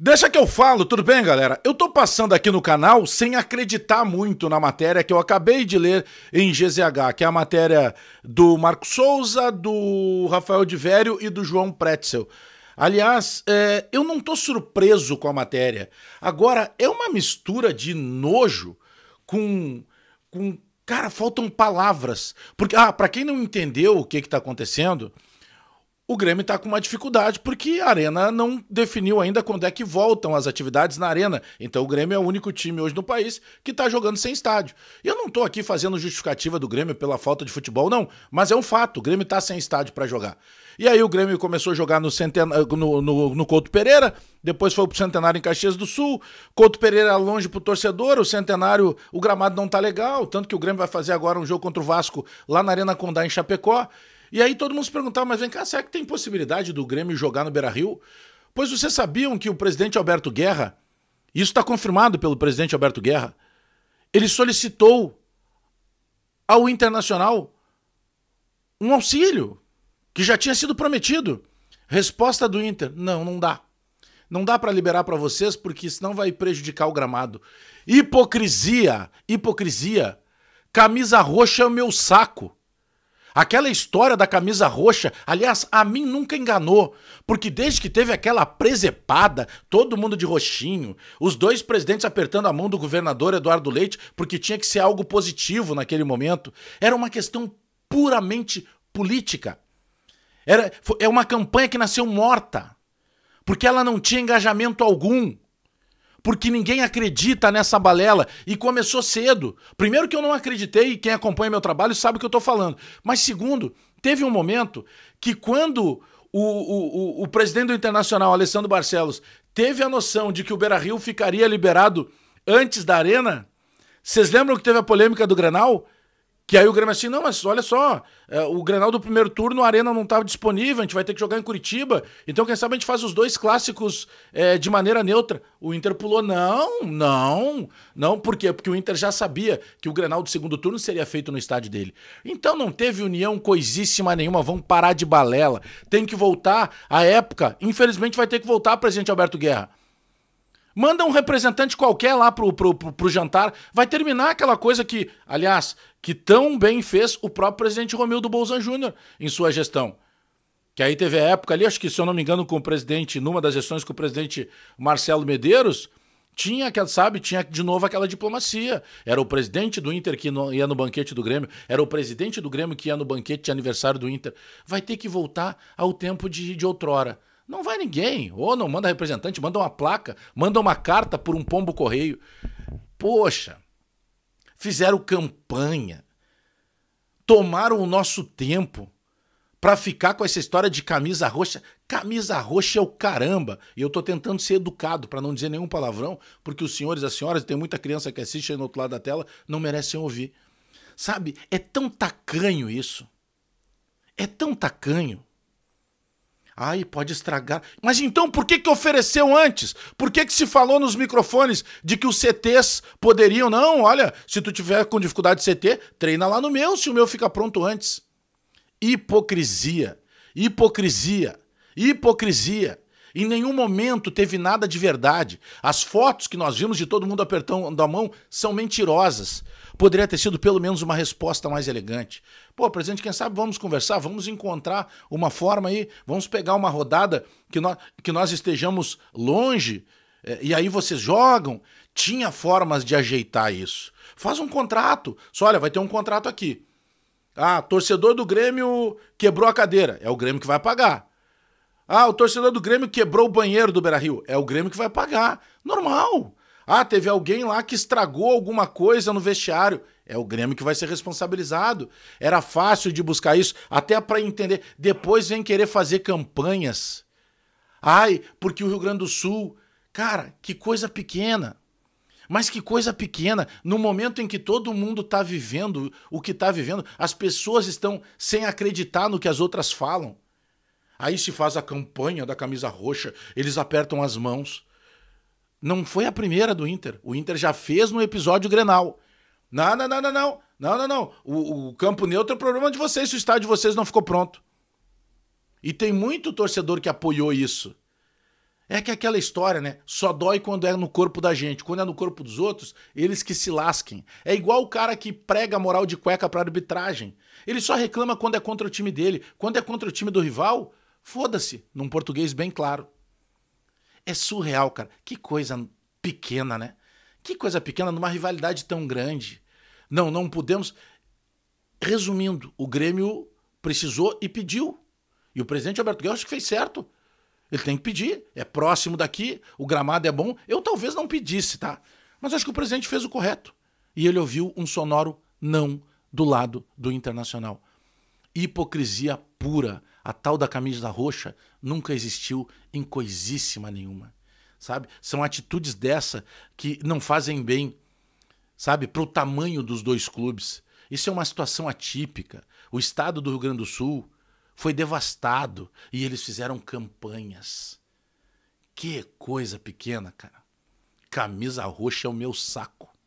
Deixa que eu falo, tudo bem, galera? Eu tô passando aqui no canal sem acreditar muito na matéria que eu acabei de ler em GZH, que é a matéria do Marco Souza, do Rafael de Vério e do João Pretzel. Aliás, é, eu não tô surpreso com a matéria. Agora, é uma mistura de nojo com. com cara, faltam palavras. Porque, ah, pra quem não entendeu o que que tá acontecendo o Grêmio está com uma dificuldade porque a Arena não definiu ainda quando é que voltam as atividades na Arena. Então o Grêmio é o único time hoje no país que está jogando sem estádio. E eu não estou aqui fazendo justificativa do Grêmio pela falta de futebol, não. Mas é um fato, o Grêmio está sem estádio para jogar. E aí o Grêmio começou a jogar no, centen... no, no, no Couto Pereira, depois foi pro Centenário em Caxias do Sul, Couto Pereira é longe pro torcedor, o Centenário, o gramado não tá legal, tanto que o Grêmio vai fazer agora um jogo contra o Vasco lá na Arena Condá em Chapecó. E aí todo mundo se perguntava, mas vem cá, será que tem possibilidade do Grêmio jogar no Beira-Rio? Pois vocês sabiam que o presidente Alberto Guerra, isso está confirmado pelo presidente Alberto Guerra, ele solicitou ao Internacional um auxílio que já tinha sido prometido. Resposta do Inter: não, não dá. Não dá para liberar para vocês porque senão vai prejudicar o gramado. Hipocrisia, hipocrisia. Camisa roxa é o meu saco. Aquela história da camisa roxa, aliás, a mim nunca enganou, porque desde que teve aquela presepada, todo mundo de roxinho, os dois presidentes apertando a mão do governador Eduardo Leite, porque tinha que ser algo positivo naquele momento, era uma questão puramente política. Era, é uma campanha que nasceu morta, porque ela não tinha engajamento algum porque ninguém acredita nessa balela e começou cedo. Primeiro que eu não acreditei, quem acompanha meu trabalho sabe o que eu estou falando. Mas segundo, teve um momento que quando o, o, o, o presidente do Internacional, Alessandro Barcelos, teve a noção de que o Beira-Rio ficaria liberado antes da Arena, vocês lembram que teve a polêmica do Granal? Que aí o Grêmio assim, não, mas olha só, é, o Grenal do primeiro turno, a Arena não estava disponível, a gente vai ter que jogar em Curitiba. Então, quem sabe a gente faz os dois clássicos é, de maneira neutra. O Inter pulou, não, não, não, por quê? Porque o Inter já sabia que o Grenal do segundo turno seria feito no estádio dele. Então não teve união coisíssima nenhuma, vamos parar de balela. Tem que voltar à época, infelizmente vai ter que voltar, presidente Alberto Guerra Manda um representante qualquer lá pro, pro, pro, pro jantar. Vai terminar aquela coisa que, aliás, que tão bem fez o próprio presidente Romildo Bolzan Júnior em sua gestão. Que aí teve a época ali, acho que, se eu não me engano, com o presidente, numa das gestões com o presidente Marcelo Medeiros, tinha, sabe, tinha de novo aquela diplomacia. Era o presidente do Inter que ia no banquete do Grêmio, era o presidente do Grêmio que ia no banquete de aniversário do Inter. Vai ter que voltar ao tempo de, de outrora. Não vai ninguém. Ou não manda representante, manda uma placa, manda uma carta por um pombo correio. Poxa, fizeram campanha, tomaram o nosso tempo para ficar com essa história de camisa roxa. Camisa roxa é o caramba. E eu tô tentando ser educado para não dizer nenhum palavrão, porque os senhores e as senhoras, tem muita criança que assiste aí no outro lado da tela, não merecem ouvir. Sabe? É tão tacanho isso. É tão tacanho. Ai, pode estragar. Mas então por que, que ofereceu antes? Por que, que se falou nos microfones de que os CTs poderiam? Não, olha, se tu tiver com dificuldade de CT, treina lá no meu, se o meu fica pronto antes. Hipocrisia, hipocrisia, hipocrisia. Em nenhum momento teve nada de verdade. As fotos que nós vimos de todo mundo apertando a mão são mentirosas. Poderia ter sido pelo menos uma resposta mais elegante. Pô, presidente, quem sabe vamos conversar, vamos encontrar uma forma aí, vamos pegar uma rodada que nós, que nós estejamos longe eh, e aí vocês jogam. Tinha formas de ajeitar isso. Faz um contrato. Só, olha, vai ter um contrato aqui. Ah, torcedor do Grêmio quebrou a cadeira. É o Grêmio que vai pagar. Ah, o torcedor do Grêmio quebrou o banheiro do Beira-Rio. É o Grêmio que vai pagar. Normal. Ah, teve alguém lá que estragou alguma coisa no vestiário. É o Grêmio que vai ser responsabilizado. Era fácil de buscar isso, até para entender. Depois vem querer fazer campanhas. Ai, porque o Rio Grande do Sul. Cara, que coisa pequena. Mas que coisa pequena, no momento em que todo mundo está vivendo o que está vivendo, as pessoas estão sem acreditar no que as outras falam. Aí se faz a campanha da camisa roxa, eles apertam as mãos. Não foi a primeira do Inter. O Inter já fez no episódio Grenal. Não, não, não, não, não. Não, não, não. O, o campo neutro é problema de vocês se o estádio de vocês não ficou pronto. E tem muito torcedor que apoiou isso. É que é aquela história, né? Só dói quando é no corpo da gente. Quando é no corpo dos outros, eles que se lasquem. É igual o cara que prega moral de cueca pra arbitragem. Ele só reclama quando é contra o time dele. Quando é contra o time do rival, Foda-se, num português bem claro. É surreal, cara. Que coisa pequena, né? Que coisa pequena numa rivalidade tão grande. Não, não podemos. Resumindo, o Grêmio precisou e pediu. E o presidente Alberto Guerra fez certo. Ele tem que pedir. É próximo daqui, o gramado é bom. Eu talvez não pedisse, tá? Mas acho que o presidente fez o correto. E ele ouviu um sonoro não do lado do Internacional. Hipocrisia pura, a tal da camisa roxa, nunca existiu em coisíssima nenhuma. Sabe? São atitudes dessa que não fazem bem, sabe, para o tamanho dos dois clubes. Isso é uma situação atípica. O estado do Rio Grande do Sul foi devastado e eles fizeram campanhas. Que coisa pequena, cara. Camisa roxa é o meu saco.